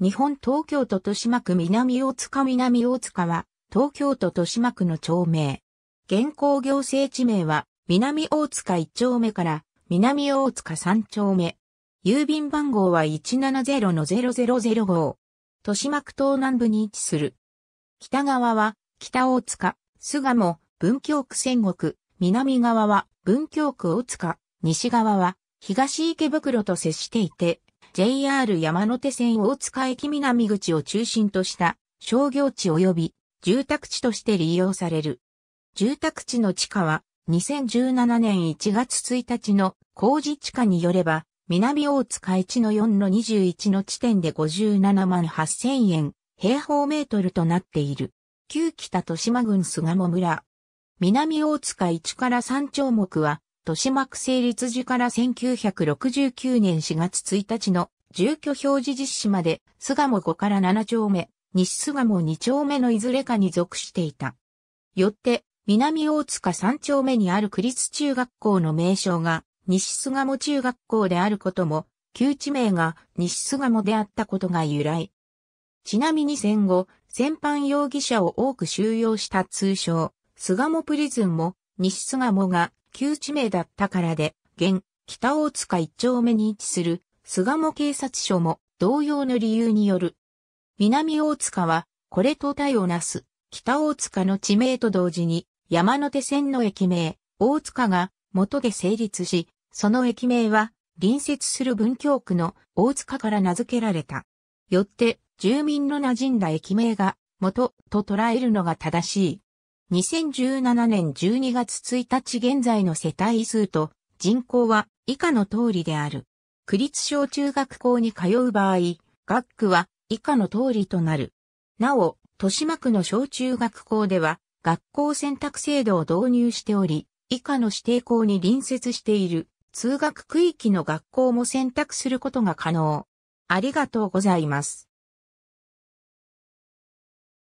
日本東京都豊島区南大塚南大塚は、東京都豊島区の町名。現行行政地名は、南大塚1丁目から南大塚3丁目。郵便番号は170-0005。豊島区東南部に位置する。北側は、北大塚、巣鴨、文京区仙国。南側は、文京区大塚、西側は、東池袋と接していて、JR 山手線大塚駅南口を中心とした商業地及び住宅地として利用される。住宅地の地価は2017年1月1日の工事地価によれば南大塚1の4の21の地点で57万8000円平方メートルとなっている。旧北豊島郡菅野村。南大塚1から3丁目は豊島区成立時から1969年4月1日の住居表示実施まで、巣鴨5から7丁目、西巣鴨2丁目のいずれかに属していた。よって、南大塚3丁目にある区立中学校の名称が、西巣鴨中学校であることも、旧地名が西巣鴨であったことが由来。ちなみに戦後、戦犯容疑者を多く収容した通称、巣鴨プリズンも、西巣鴨が旧地名だったからで、現、北大塚一丁目に位置する、菅野警察署も同様の理由による。南大塚は、これと対をなす、北大塚の地名と同時に、山手線の駅名、大塚が元で成立し、その駅名は、隣接する文京区の大塚から名付けられた。よって、住民の馴染んだ駅名が、元と捉えるのが正しい。2017年12月1日現在の世帯数と人口は以下の通りである。区立小中学校に通う場合、学区は以下の通りとなる。なお、豊島区の小中学校では学校選択制度を導入しており、以下の指定校に隣接している通学区域の学校も選択することが可能。ありがとうございます。